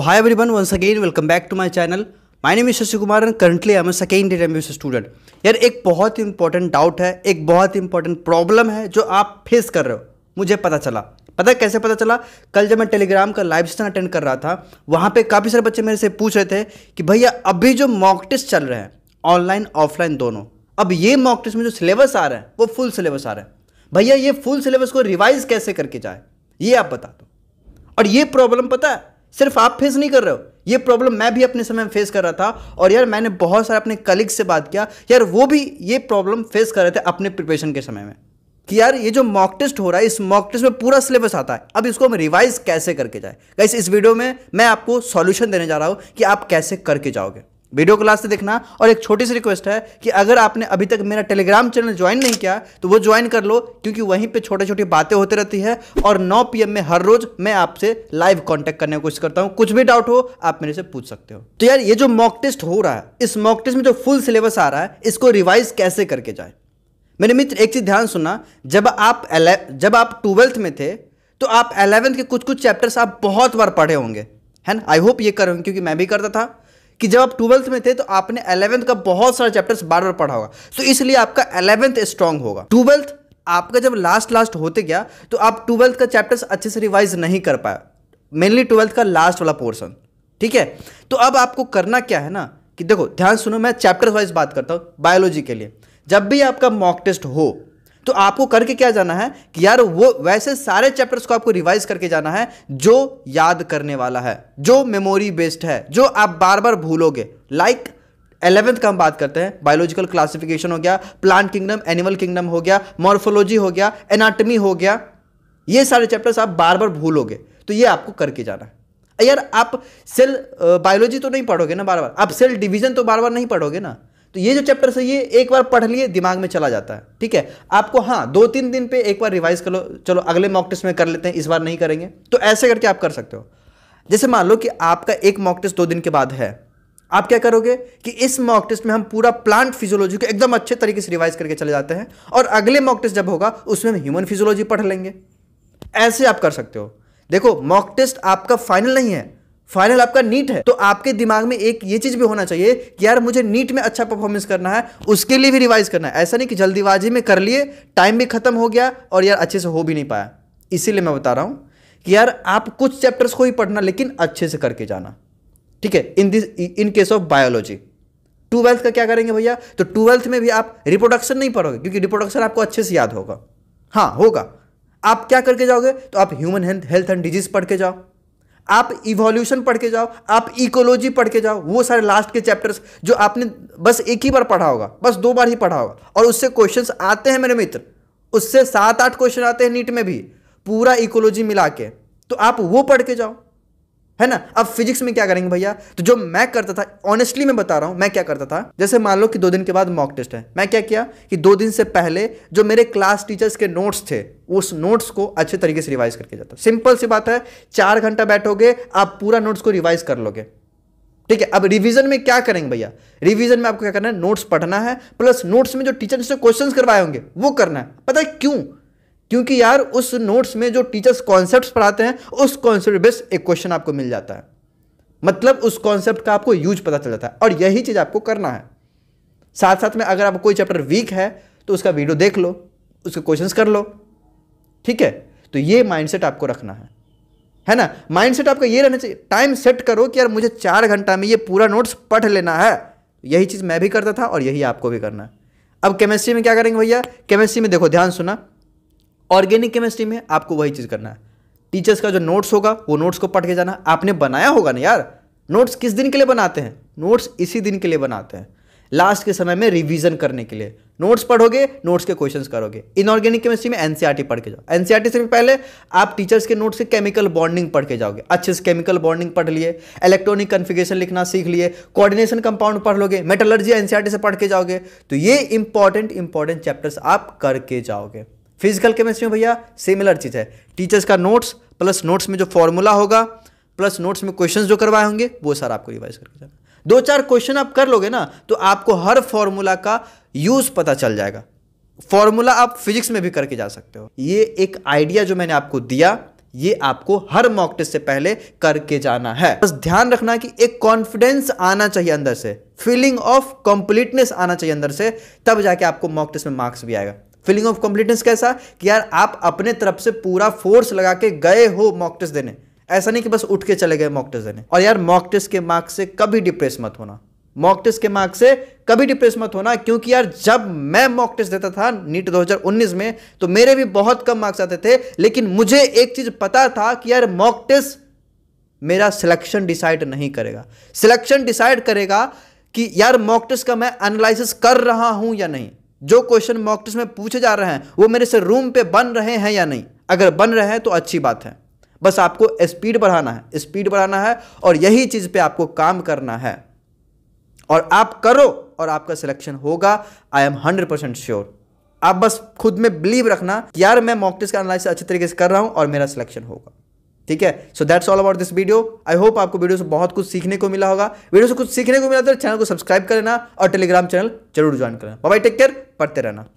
high everyone once again welcome back to my channel my name Shashi Kumar and currently I am second year M student यार एक बहुत important doubt है एक बहुत important problem है जो आप फेस कर रहे हो मुझे पता चला पता है कैसे पता चला कल जब मैं टेलीग्राम का लाइव सेशन अटेंड कर रहा था वहाँ पे काफ़ी सारे बच्चे मेरे से पूछ रहे थे कि भैया अभी जो मॉक टेस्ट चल रहे हैं ऑनलाइन ऑफलाइन दोनों अब ये मॉक टेस्ट में जो सिलेबस आ रहा है वो फुल सिलेबस आ रहा है भैया ये फुल सिलेबस को रिवाइज कैसे करके जाए ये आप बता दो और ये प्रॉब्लम पता है सिर्फ आप फेस नहीं कर रहे हो ये प्रॉब्लम मैं भी अपने समय में फेस कर रहा था और यार मैंने बहुत सारे अपने कलीग से बात किया यार वो भी ये प्रॉब्लम फेस कर रहे थे अपने प्रिपरेशन के समय में कि यार ये जो मॉक टेस्ट हो रहा है इस मॉक टेस्ट में पूरा सिलेबस आता है अब इसको हम रिवाइज कैसे करके जाए गाइस इस वीडियो में मैं आपको सॉल्यूशन देने जा रहा हूँ कि आप कैसे करके जाओगे वीडियो क्लास से देखना और एक छोटी सी रिक्वेस्ट है कि अगर आपने अभी तक मेरा टेलीग्राम चैनल ज्वाइन नहीं किया तो वो ज्वाइन कर लो क्योंकि वहीं पे छोटी छोटी बातें होती रहती है और 9 पीएम में हर रोज मैं आपसे लाइव कांटेक्ट करने की कोशिश करता हूँ कुछ भी डाउट हो आप मेरे से पूछ सकते हो तो यार ये जो मॉक टेस्ट हो रहा है इस मॉक टेस्ट में जो फुल सिलेबस आ रहा है इसको रिवाइज कैसे करके जाए मेरे मित्र एक चीज़ ध्यान सुना जब आप जब आप ट्वेल्थ में थे तो आप एलेवेंथ के कुछ कुछ चैप्टर्स आप बहुत बार पढ़े होंगे है ना आई होप ये करूँ क्योंकि मैं भी करता था कि जब आप ट्वेल्थ में थे तो आपने अलेवेंथ का बहुत सारा चैप्टर्स बार बार पढ़ा होगा तो इसलिए आपका अलेवेंथ स्ट्रांग होगा ट्वेल्थ आपका जब लास्ट लास्ट होते गया तो आप ट्वेल्थ का चैप्टर्स अच्छे से रिवाइज नहीं कर पाए मेनली ट्वेल्थ का लास्ट वाला पोर्सन ठीक है तो अब आपको करना क्या है ना कि देखो ध्यान सुनो मैं चैप्टर वाइज बात करता हूँ बायोलॉजी के लिए जब भी आपका मॉक टेस्ट हो तो आपको करके क्या जाना है कि यार वो वैसे सारे चैप्टर्स को आपको रिवाइज करके जाना है जो याद करने वाला है जो मेमोरी बेस्ड है जो आप बार बार भूलोगे लाइक like, एलेवेंथ का हम बात करते हैं बायोलॉजिकल क्लासिफिकेशन हो गया प्लांट किंगडम एनिमल किंगडम हो गया मॉर्फोलॉजी हो गया एनाटमी हो गया ये सारे चैप्टर्स आप बार बार भूलोगे तो ये आपको करके जाना है यार आप सेल बायोलॉजी तो नहीं पढ़ोगे ना बार बार आप सेल डिवीजन तो बार बार नहीं पढ़ोगे ना तो ये जो चैप्टर है ये एक बार पढ़ लिए दिमाग में चला जाता है ठीक है आपको हाँ दो तीन दिन पे एक बार रिवाइज कर लो चलो अगले मॉक टेस्ट में कर लेते हैं इस बार नहीं करेंगे तो ऐसे करके आप कर सकते हो जैसे मान लो कि आपका एक मॉक टेस्ट दो दिन के बाद है आप क्या करोगे कि इस मॉक टेस्ट में हम पूरा प्लांट फिजियोलॉजी को एकदम अच्छे तरीके से रिवाइज करके चले जाते हैं और अगले मॉक टेस्ट जब होगा उसमें हम ह्यूमन फिजियोलॉजी पढ़ लेंगे ऐसे आप कर सकते हो देखो मॉक टेस्ट आपका फाइनल नहीं है फाइनल आपका नीट है तो आपके दिमाग में एक ये चीज भी होना चाहिए कि यार मुझे नीट में अच्छा परफॉर्मेंस करना है उसके लिए भी रिवाइज करना है ऐसा नहीं कि जल्दीबाजी में कर लिए टाइम भी खत्म हो गया और यार अच्छे से हो भी नहीं पाया इसीलिए मैं बता रहा हूँ कि यार आप कुछ चैप्टर्स को ही पढ़ना लेकिन अच्छे से करके जाना ठीक है in this in case of biology twelfth का क्या करेंगे भैया तो ट्वेल्थ में भी आप रिप्रोडक्शन नहीं पढ़ोगे क्योंकि रिप्रोडक्शन आपको अच्छे से याद होगा हाँ होगा आप क्या करके जाओगे तो आप human health health and disease पढ़ के जाओ आप इवोल्यूशन पढ़ के जाओ आप इकोलॉजी पढ़ के जाओ वो सारे लास्ट के चैप्टर्स जो आपने बस एक ही बार पढ़ा होगा बस दो बार ही पढ़ा होगा और उससे क्वेश्चंस आते हैं मेरे मित्र उससे सात आठ क्वेश्चन आते हैं नीट में भी पूरा इकोलॉजी मिला के तो आप वो पढ़ के जाओ है ना अब फिजिक्स में क्या करेंगे भैया तो जो मैं करता था ऑनेस्टली मैं बता रहा हूं मैं क्या करता था जैसे मान लो कि दो दिन के बाद मॉक टेस्ट है मैं क्या किया कि दो दिन से पहले जो मेरे क्लास टीचर्स के नोट्स थे उस नोट्स को अच्छे तरीके से रिवाइज करके जाता सिंपल सी बात है चार घंटा बैठोगे आप पूरा नोट्स को रिवाइज कर लोगे ठीक है अब रिवीजन में क्या करेंगे भैया रिवीजन में आपको क्या करना है नोट्स पढ़ना है प्लस नोट्स में जो टीचर से क्वेश्चंस करवाए होंगे वो करना है पता है क्यों क्योंकि यार उस नोट्स में जो टीचर्स कॉन्सेप्ट पढ़ाते हैं उस कॉन्सेप्ट बेस एक क्वेश्चन आपको मिल जाता है मतलब उस कॉन्सेप्ट का आपको यूज पता चल जाता है और यही चीज़ आपको करना है साथ साथ में अगर आपको कोई चैप्टर वीक है तो उसका वीडियो देख लो उसके क्वेश्चन कर लो ठीक है तो ये माइंडसेट आपको रखना है है ना माइंडसेट आपका ये रहना चाहिए टाइम सेट करो कि यार मुझे चार घंटा में ये पूरा नोट्स पढ़ लेना है यही चीज़ मैं भी करता था और यही आपको भी करना है अब केमिस्ट्री में क्या करेंगे भैया केमिस्ट्री में देखो ध्यान सुना ऑर्गेनिक केमिस्ट्री में आपको वही चीज़ करना है टीचर्स का जो नोट्स होगा वो नोट्स को पढ़ के जाना आपने बनाया होगा ना यार नोट्स किस दिन के लिए बनाते हैं नोट्स इसी दिन के लिए बनाते हैं लास्ट के समय में रिवीजन करने के लिए नोट्स पढ़ोगे नोट्स के क्वेश्चंस करोगे इनऑर्गेनिक केमिस्ट्री में एनसीईआरटी e पढ़ के जाओ एनसीईआरटी e से भी पहले आप टीचर्स के नोट्स से केमिकल बॉन्डिंग पढ़ के जाओगे अच्छे से केमिकल बॉन्डिंग पढ़ लिए इलेक्ट्रॉनिक कन्फिगेशन लिखना सीख लिए कोऑर्डिनेशन कंपाउंड पढ़ लोगे मेटलर्जी एनसीआरटी e से पढ़ के जाओगे तो ये इंपॉर्टेंट इंपॉर्टेंट चैप्टर्स आप करके जाओगे फिजिकल केमिस्ट्री में भैया सिमिलर चीज़ है टीचर्स का नोट्स प्लस नोट्स में जो फॉर्मूला होगा प्लस नोट्स में क्वेश्चंस जो करवाए होंगे वो सारा आपको रिवाइज करके जाना दो चार क्वेश्चन आप कर लोगे ना तो आपको हर फॉर्मूला का यूज़ पता चल जाएगा फॉर्मूला आप फिजिक्स में भी करके जा सकते हो ये एक आइडिया जो मैंने आपको दिया ये आपको हर मॉक टेस्ट से पहले करके जाना है बस ध्यान रखना कि एक कॉन्फिडेंस आना चाहिए अंदर से फीलिंग ऑफ कंप्लीटनेस आना चाहिए अंदर से तब जाके आपको मॉक टेस्ट में मार्क्स भी आएगा फीलिंग ऑफ कॉम्पिटेंस कैसा कि यार आप अपने तरफ से पूरा फोर्स लगा के गए हो मॉक टेस्ट देने ऐसा नहीं कि बस उठ के चले गए मॉक टेस्ट देने और यार मॉक टेस्ट के मार्क्स से कभी डिप्रेस मत होना मॉक टेस्ट के मार्क्स से कभी डिप्रेस मत होना क्योंकि यार जब मैं मॉक टेस्ट देता था नीट 2019 में तो मेरे भी बहुत कम मार्क्स आते थे लेकिन मुझे एक चीज पता था कि यार मॉक टेस्ट मेरा सिलेक्शन डिसाइड नहीं करेगा सिलेक्शन डिसाइड करेगा कि यार मॉक टेस्ट का मैं एनालिसिस कर रहा हूं या नहीं जो क्वेश्चन मॉक टेस्ट में पूछे जा रहे हैं वो मेरे से रूम पे बन रहे हैं या नहीं अगर बन रहे हैं तो अच्छी बात है बस आपको स्पीड बढ़ाना है स्पीड बढ़ाना है और यही चीज़ पे आपको काम करना है और आप करो और आपका सिलेक्शन होगा I am hundred percent sure आप बस खुद में बिलीव रखना यार मैं मॉक टेस्ट का एनालिसिस अच्छे तरीके से कर रहा हूं और मेरा सिलेक्शन होगा ठीक है so that's all about this video I hope आपको वीडियो से बहुत कुछ सीखने को मिला होगा वीडियो से कुछ सीखने को मिला तो चैनल को सब्सक्राइब करना और टेलीग्राम चैनल जरूर ज्वाइन करना बाय टेक केयर पढ़ते रहना